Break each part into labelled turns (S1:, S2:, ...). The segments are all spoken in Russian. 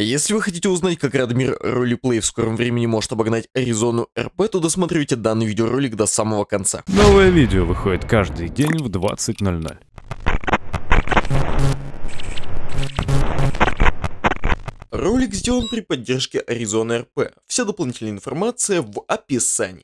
S1: Если вы хотите узнать, как Радмир Ролиплей в скором времени может обогнать Аризону РП, то досмотрите данный видеоролик до самого конца. Новое видео выходит каждый день в 20.00. Ролик сделан при поддержке Аризоны РП. Вся дополнительная информация в описании.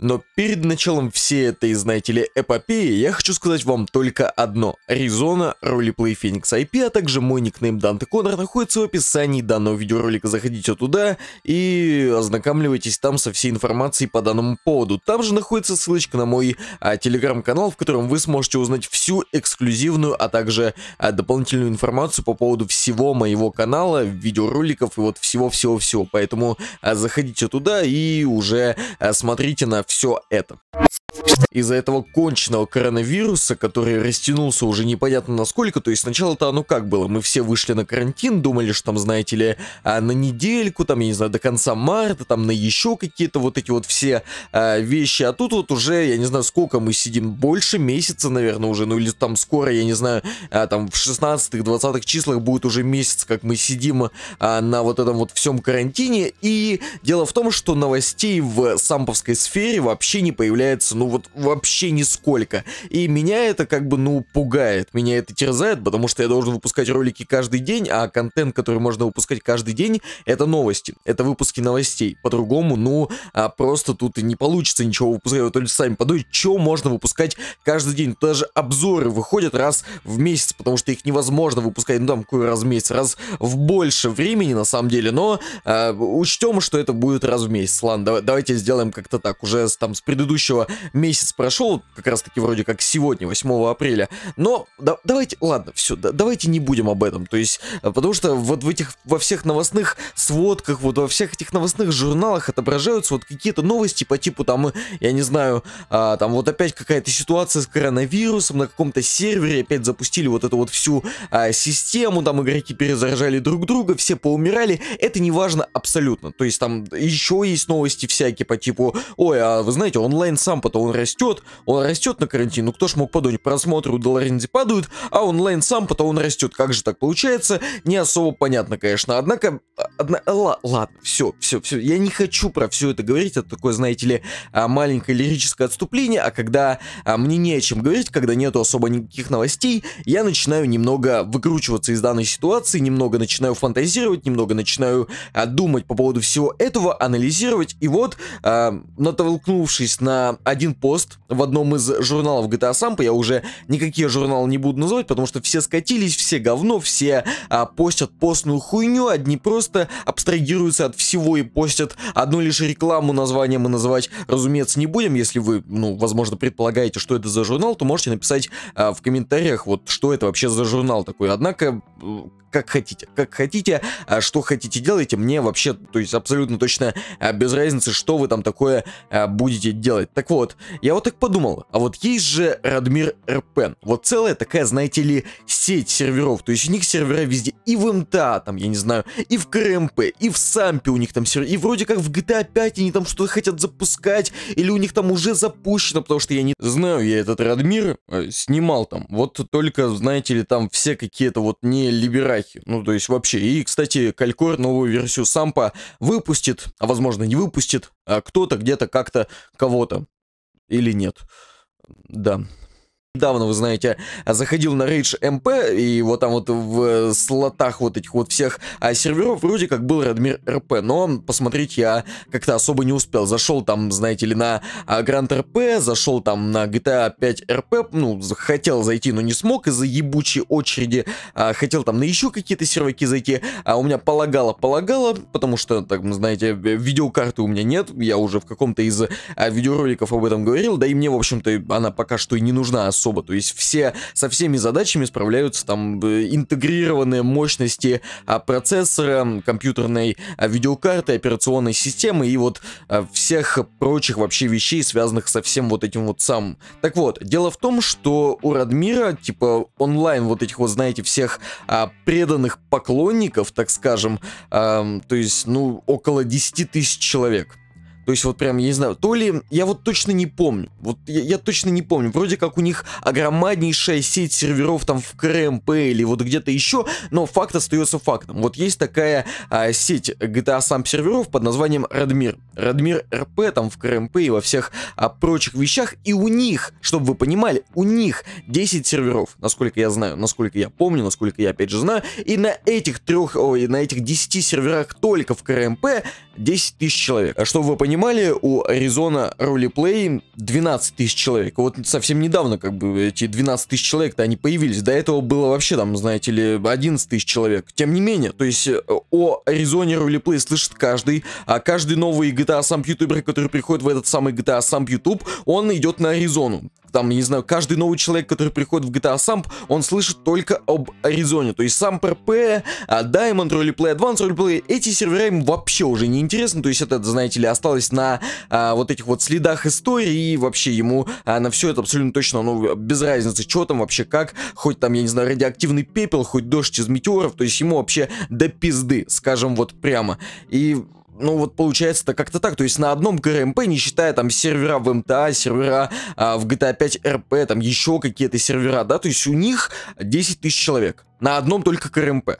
S1: Но перед началом всей этой, знаете ли, эпопеи, я хочу сказать вам только одно. Резона, ролеплей Феникс IP, а также мой никнейм Данте Конор находится в описании данного видеоролика. Заходите туда и ознакомливайтесь там со всей информацией по данному поводу. Там же находится ссылочка на мой а, телеграм-канал, в котором вы сможете узнать всю эксклюзивную, а также а, дополнительную информацию по поводу всего моего канала, видеороликов и вот всего-всего-всего. Поэтому а, заходите туда и уже а, смотрите на все все это. Из-за этого конченного коронавируса, который растянулся уже непонятно насколько, то есть сначала-то оно как было, мы все вышли на карантин, думали, что там, знаете ли, а, на недельку, там, я не знаю, до конца марта, там, на еще какие-то вот эти вот все а, вещи, а тут вот уже, я не знаю, сколько мы сидим, больше месяца, наверное, уже, ну или там скоро, я не знаю, а, там в 16-20 числах будет уже месяц, как мы сидим а, на вот этом вот всем карантине, и дело в том, что новостей в самповской сфере вообще не появляется, ну, ну вот вообще нисколько. И меня это как бы, ну, пугает, меня это терзает, потому что я должен выпускать ролики каждый день, а контент, который можно выпускать каждый день, это новости, это выпуски новостей. По-другому, ну, а просто тут и не получится ничего выпускать, вот только сами подумайте, что можно выпускать каждый день. Даже обзоры выходят раз в месяц, потому что их невозможно выпускать, ну, там, какой раз в месяц, раз в больше времени, на самом деле, но э, а, учтем, что это будет раз в месяц. Ладно, давайте сделаем как-то так, уже там с предыдущего месяц прошел, как раз таки вроде как сегодня, 8 апреля. Но да, давайте, ладно, все, да, давайте не будем об этом. То есть, э, потому что вот в этих, во всех новостных сводках, вот во всех этих новостных журналах отображаются вот какие-то новости по типу там, я не знаю, а, там вот опять какая-то ситуация с коронавирусом на каком-то сервере, опять запустили вот эту вот всю а, систему, там игроки перезаражали друг друга, все поумирали. Это не важно абсолютно. То есть там еще есть новости всякие по типу, ой, а вы знаете, онлайн сам потом он растет, он растет на карантин. Ну кто ж мог подумать, просмотры у Доларинди падают, а онлайн сам, потом он растет. Как же так получается? Не особо понятно, конечно. Однако, одна, ладно, все, все, все. Я не хочу про все это говорить. Это такое, знаете ли, а, маленькое лирическое отступление. А когда а, мне не о чем говорить, когда нету особо никаких новостей, я начинаю немного выкручиваться из данной ситуации, немного начинаю фантазировать, немного начинаю а, думать по поводу всего этого, анализировать. И вот, натолкнувшись на один пост в одном из журналов GTA Sampa, я уже никакие журналы не буду называть, потому что все скатились, все говно, все а, постят постную хуйню, одни просто абстрагируются от всего и постят одну лишь рекламу, название мы называть, разумеется, не будем, если вы, ну, возможно, предполагаете, что это за журнал, то можете написать а, в комментариях, вот, что это вообще за журнал такой, однако, как хотите, как хотите, а, что хотите делайте, мне вообще, то есть, абсолютно точно а, без разницы, что вы там такое а, будете делать. Так вот, я вот так подумал, а вот есть же Радмир РПН, вот целая такая, знаете ли, сеть серверов, то есть у них сервера везде, и в МТА там, я не знаю, и в КРМП, и в Сампе у них там сервер, и вроде как в GTA 5 а они там что-то хотят запускать, или у них там уже запущено, потому что я не знаю, я этот Радмир э, снимал там, вот только, знаете ли, там все какие-то вот не либерахи, ну то есть вообще, и, кстати, Калькор новую версию Сампа выпустит, а возможно не выпустит, а кто-то где-то как-то кого-то или нет. Да недавно, вы знаете, заходил на Rage MP, и вот там вот в э, слотах вот этих вот всех а, серверов вроде как был Радмир РП, но посмотреть я как-то особо не успел. Зашел там, знаете ли, на а, Grand RP, зашел там на GTA 5 RP, ну, хотел зайти, но не смог из-за ебучей очереди, а, хотел там на еще какие-то серваки зайти, а у меня полагало-полагало, потому что, так, знаете, э, видеокарты у меня нет, я уже в каком-то из а, видеороликов об этом говорил, да и мне, в общем-то, она пока что и не нужна особо особо. То есть все, со всеми задачами справляются там э, интегрированные мощности а, процессора, компьютерной а, видеокарты, операционной системы и вот а, всех прочих вообще вещей, связанных со всем вот этим вот сам. Так вот, дело в том, что у Радмира, типа, онлайн вот этих вот, знаете, всех а, преданных поклонников, так скажем, а, то есть, ну, около 10 тысяч человек. То есть вот прям, я не знаю, то ли, я вот точно не помню, вот я, я точно не помню, вроде как у них огромнейшая сеть серверов там в КРМП или вот где-то еще, но факт остается фактом. Вот есть такая а, сеть GTA сам серверов под названием Радмир. Радмир РП там в КРМП и во всех а, прочих вещах, и у них, чтобы вы понимали, у них 10 серверов, насколько я знаю, насколько я помню, насколько я опять же знаю, и на этих трех, ой, на этих 10 серверах только в КРМП 10 тысяч человек. А чтобы вы понимали, понимали, у Arizona Roleplay 12 тысяч человек. Вот совсем недавно, как бы, эти 12 тысяч человек-то они появились. До этого было вообще там, знаете ли, 11 тысяч человек. Тем не менее, то есть э, о Аризоне Roleplay слышит каждый, а каждый новый GTA сам ютубер, который приходит в этот самый GTA сам YouTube, он идет на Аризону там, я не знаю, каждый новый человек, который приходит в GTA Samp, он слышит только об Аризоне. То есть Samp RP, а, Diamond, Roleplay Advance, Roleplay, эти сервера им вообще уже не интересны. То есть это, знаете ли, осталось на а, вот этих вот следах истории и вообще ему а, на все это абсолютно точно, ну, без разницы, что там вообще как, хоть там, я не знаю, радиоактивный пепел, хоть дождь из метеоров, то есть ему вообще до пизды, скажем вот прямо. И ну вот получается это как-то так, то есть на одном КРМП, не считая там сервера в МТА, сервера а, в GTA 5 РП, там еще какие-то сервера, да, то есть у них 10 тысяч человек на одном только КРМП.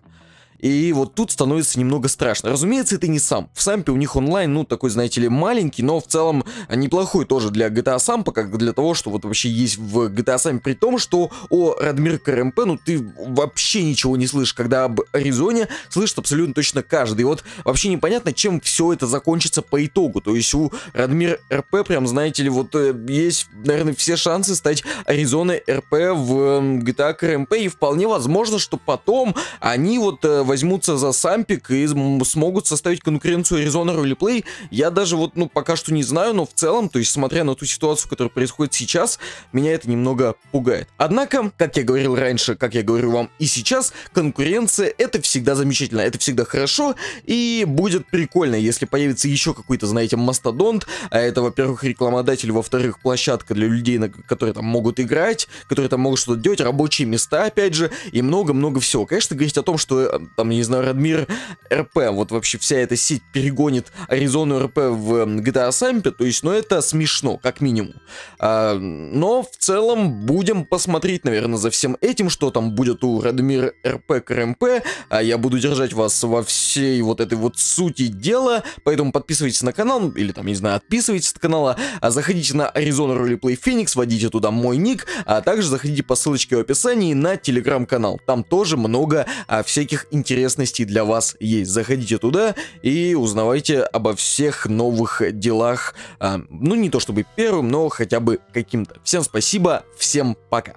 S1: И вот тут становится немного страшно. Разумеется, это не сам. В сампе у них онлайн, ну, такой, знаете ли, маленький, но в целом неплохой тоже для GTA сампа, как для того, что вот вообще есть в GTA сампе, при том, что о Радмир КРМП, ну, ты вообще ничего не слышишь, когда об Аризоне слышит абсолютно точно каждый. И вот вообще непонятно, чем все это закончится по итогу. То есть у Радмир РП, прям, знаете ли, вот э, есть, наверное, все шансы стать Аризоной РП в GTA КРМП, и вполне возможно, что потом они вот э, возьмутся за Сампик и смогут составить конкуренцию Резонеру или Play, я даже вот, ну, пока что не знаю, но в целом, то есть, смотря на ту ситуацию, которая происходит сейчас, меня это немного пугает. Однако, как я говорил раньше, как я говорю вам и сейчас, конкуренция это всегда замечательно, это всегда хорошо, и будет прикольно, если появится еще какой-то, знаете, мастодонт, а это, во-первых, рекламодатель, во-вторых, площадка для людей, на, которые там могут играть, которые там могут что-то делать, рабочие места, опять же, и много-много всего. Конечно, говорить о том, что э, там, не знаю, Радмир РП, вот вообще вся эта сеть перегонит Аризону РП в GTA Сампе, то есть, ну, это смешно, как минимум. А, но в целом будем посмотреть, наверное, за всем этим, что там будет у Радмир РП КРМП, а я буду держать вас во всей вот этой вот сути дела, поэтому подписывайтесь на канал, ну, или там, не знаю, отписывайтесь от канала, а заходите на Arizona Roleplay Феникс, вводите туда мой ник, а также заходите по ссылочке в описании на телеграм-канал, там тоже много а, всяких интересных интересностей для вас есть. Заходите туда и узнавайте обо всех новых делах. Э, ну, не то чтобы первым, но хотя бы каким-то. Всем спасибо, всем пока.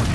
S1: you